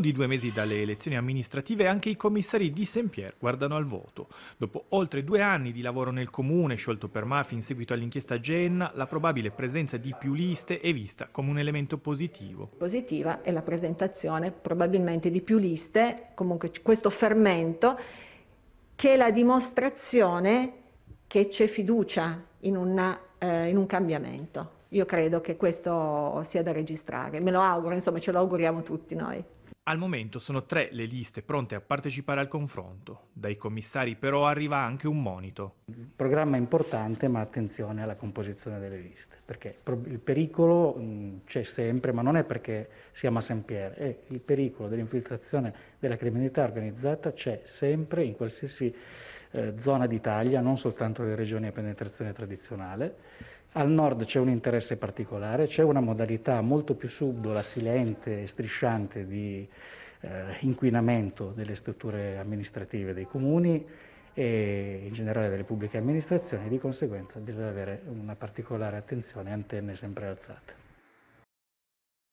di due mesi dalle elezioni amministrative anche i commissari di Saint-Pierre guardano al voto. Dopo oltre due anni di lavoro nel comune, sciolto per mafia in seguito all'inchiesta Genna, la probabile presenza di più liste è vista come un elemento positivo. Positiva è la presentazione probabilmente di più liste, comunque questo fermento, che è la dimostrazione che c'è fiducia in, una, eh, in un cambiamento. Io credo che questo sia da registrare, me lo auguro, insomma ce lo auguriamo tutti noi. Al momento sono tre le liste pronte a partecipare al confronto. Dai commissari però arriva anche un monito. Il programma è importante ma attenzione alla composizione delle liste, perché il pericolo mm, c'è sempre, ma non è perché siamo a Sempier, è il pericolo dell'infiltrazione della criminalità organizzata c'è sempre in qualsiasi eh, zona d'Italia, non soltanto le regioni a penetrazione tradizionale al nord c'è un interesse particolare, c'è una modalità molto più subdola, silente e strisciante di eh, inquinamento delle strutture amministrative dei comuni e in generale delle pubbliche amministrazioni, di conseguenza bisogna avere una particolare attenzione e antenne sempre alzate.